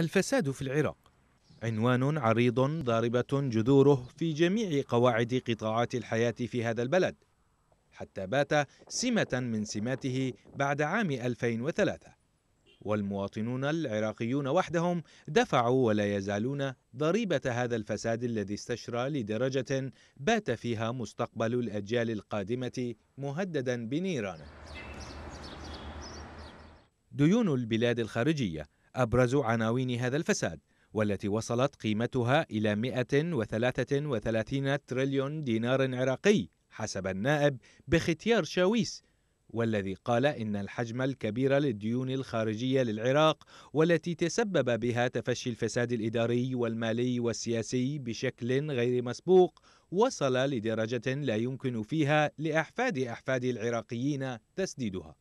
الفساد في العراق عنوان عريض ضاربة جذوره في جميع قواعد قطاعات الحياة في هذا البلد حتى بات سمة من سماته بعد عام 2003 والمواطنون العراقيون وحدهم دفعوا ولا يزالون ضريبة هذا الفساد الذي استشرى لدرجة بات فيها مستقبل الأجيال القادمة مهددا بنيرانه ديون البلاد الخارجية أبرز عناوين هذا الفساد والتي وصلت قيمتها إلى 133 تريليون دينار عراقي حسب النائب بختيار شاويس والذي قال إن الحجم الكبير للديون الخارجية للعراق والتي تسبب بها تفشي الفساد الإداري والمالي والسياسي بشكل غير مسبوق وصل لدرجة لا يمكن فيها لأحفاد أحفاد العراقيين تسديدها.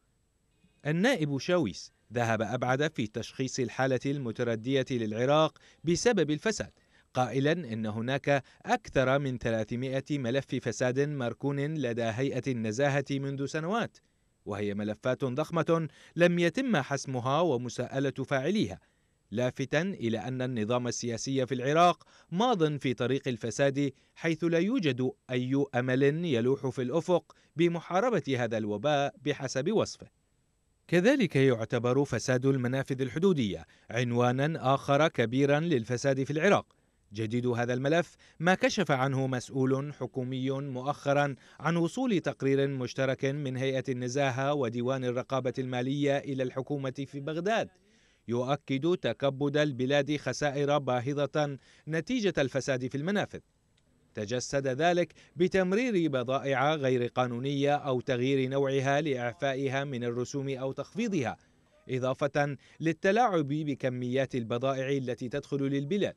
النائب شاويس ذهب أبعد في تشخيص الحالة المتردية للعراق بسبب الفساد قائلا إن هناك أكثر من 300 ملف فساد مركون لدى هيئة النزاهة منذ سنوات وهي ملفات ضخمة لم يتم حسمها ومساءلة فاعليها لافتا إلى أن النظام السياسي في العراق ماض في طريق الفساد حيث لا يوجد أي أمل يلوح في الأفق بمحاربة هذا الوباء بحسب وصفه كذلك يعتبر فساد المنافذ الحدودية عنوانا آخر كبيرا للفساد في العراق جديد هذا الملف ما كشف عنه مسؤول حكومي مؤخرا عن وصول تقرير مشترك من هيئة النزاهة وديوان الرقابة المالية إلى الحكومة في بغداد يؤكد تكبد البلاد خسائر باهظة نتيجة الفساد في المنافذ تجسد ذلك بتمرير بضائع غير قانونية أو تغيير نوعها لإعفائها من الرسوم أو تخفيضها إضافة للتلاعب بكميات البضائع التي تدخل للبلاد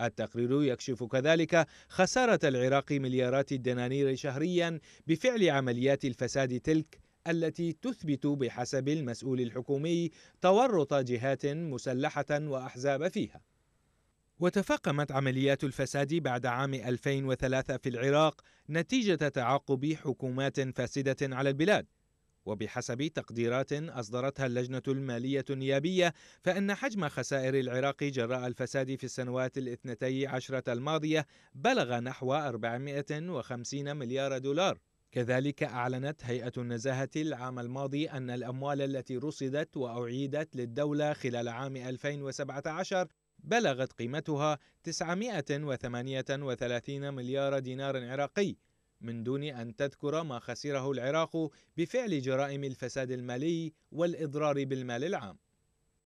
التقرير يكشف كذلك خسارة العراق مليارات الدنانير شهريا بفعل عمليات الفساد تلك التي تثبت بحسب المسؤول الحكومي تورط جهات مسلحة وأحزاب فيها وتفاقمت عمليات الفساد بعد عام 2003 في العراق نتيجة تعاقب حكومات فاسدة على البلاد وبحسب تقديرات أصدرتها اللجنة المالية النيابية فإن حجم خسائر العراق جراء الفساد في السنوات الاثنتي عشرة الماضية بلغ نحو 450 مليار دولار كذلك أعلنت هيئة النزاهة العام الماضي أن الأموال التي رصدت وأعيدت للدولة خلال عام 2017 بلغت قيمتها 938 مليار دينار عراقي من دون أن تذكر ما خسره العراق بفعل جرائم الفساد المالي والإضرار بالمال العام